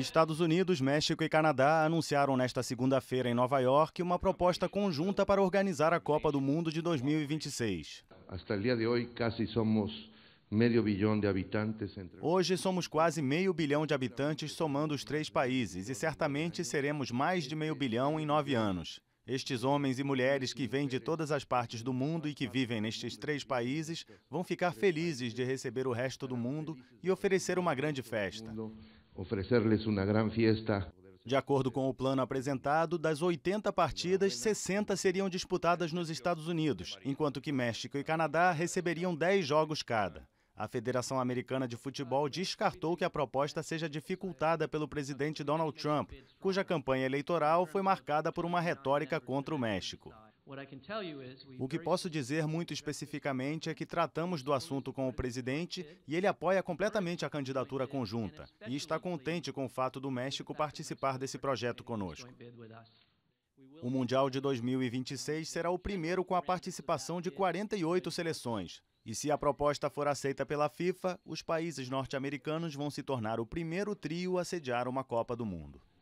Estados Unidos, México e Canadá anunciaram nesta segunda-feira em Nova York uma proposta conjunta para organizar a Copa do Mundo de 2026. de hoje, somos de habitantes. Entre... Hoje somos quase meio bilhão de habitantes somando os três países e certamente seremos mais de meio bilhão em nove anos. Estes homens e mulheres que vêm de todas as partes do mundo e que vivem nestes três países vão ficar felizes de receber o resto do mundo e oferecer uma grande festa oferecer-lhes uma grande festa. De acordo com o plano apresentado, das 80 partidas, 60 seriam disputadas nos Estados Unidos, enquanto que México e Canadá receberiam 10 jogos cada. A Federação Americana de Futebol descartou que a proposta seja dificultada pelo presidente Donald Trump, cuja campanha eleitoral foi marcada por uma retórica contra o México. O que posso dizer muito especificamente é que tratamos do assunto com o presidente e ele apoia completamente a candidatura conjunta e está contente com o fato do México participar desse projeto conosco. O Mundial de 2026 será o primeiro com a participação de 48 seleções. E se a proposta for aceita pela FIFA, os países norte-americanos vão se tornar o primeiro trio a sediar uma Copa do Mundo.